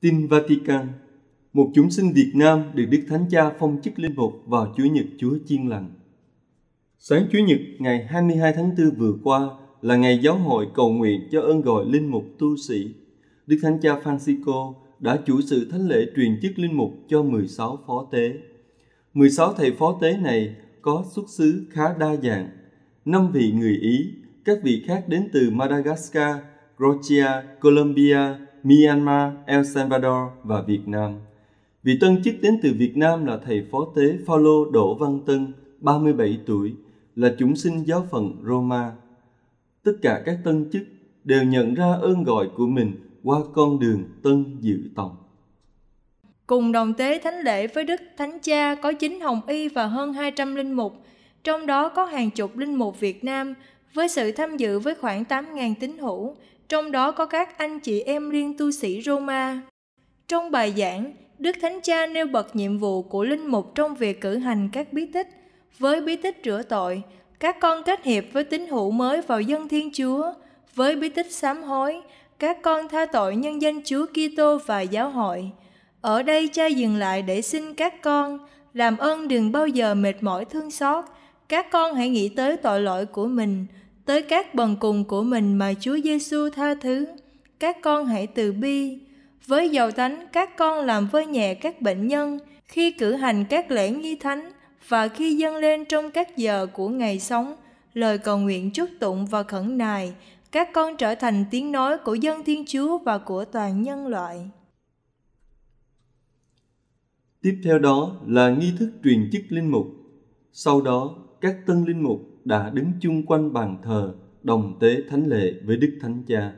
Tin Vatican Một chúng sinh Việt Nam được Đức Thánh Cha phong chức linh mục vào Chúa nhật Chúa Chiên Lành. Sáng Chúa nhật ngày 22 tháng 4 vừa qua là ngày giáo hội cầu nguyện cho ơn gọi linh mục tu sĩ. Đức Thánh Cha Francisco đã chủ sự thánh lễ truyền chức linh mục cho 16 phó tế. 16 thầy phó tế này có xuất xứ khá đa dạng. Năm vị người Ý, các vị khác đến từ Madagascar, Croatia, Colombia, Myanmar, El Salvador và Việt Nam. Vị tân chức đến từ Việt Nam là thầy phó tế Phaolô Đỗ Văn Tân, 37 tuổi, là chúng sinh giáo phận Roma. Tất cả các tân chức đều nhận ra ơn gọi của mình qua con đường tân dự tòng. Cùng đồng tế thánh lễ với Đức Thánh Cha có chính hồng y và hơn 200 linh mục, trong đó có hàng chục linh mục Việt Nam với sự tham dự với khoảng 8.000 tín hữu trong đó có các anh chị em liên tu sĩ Roma. Trong bài giảng, Đức Thánh Cha nêu bật nhiệm vụ của linh mục trong việc cử hành các bí tích. Với bí tích rửa tội, các con kết hiệp với tín hữu mới vào dân Thiên Chúa. Với bí tích sám hối, các con tha tội nhân danh Chúa Kitô và giáo hội. Ở đây cha dừng lại để xin các con làm ơn đừng bao giờ mệt mỏi thương xót. Các con hãy nghĩ tới tội lỗi của mình, tới các bần cùng của mình mà Chúa Giêsu tha thứ. Các con hãy từ bi. Với dầu thánh, các con làm với nhẹ các bệnh nhân khi cử hành các lễ nghi thánh và khi dâng lên trong các giờ của ngày sống lời cầu nguyện chúc tụng và khẩn nài các con trở thành tiếng nói của dân Thiên Chúa và của toàn nhân loại. Tiếp theo đó là nghi thức truyền chức linh mục. Sau đó, các tân linh mục đã đứng chung quanh bàn thờ đồng tế thánh lệ với Đức Thánh Cha.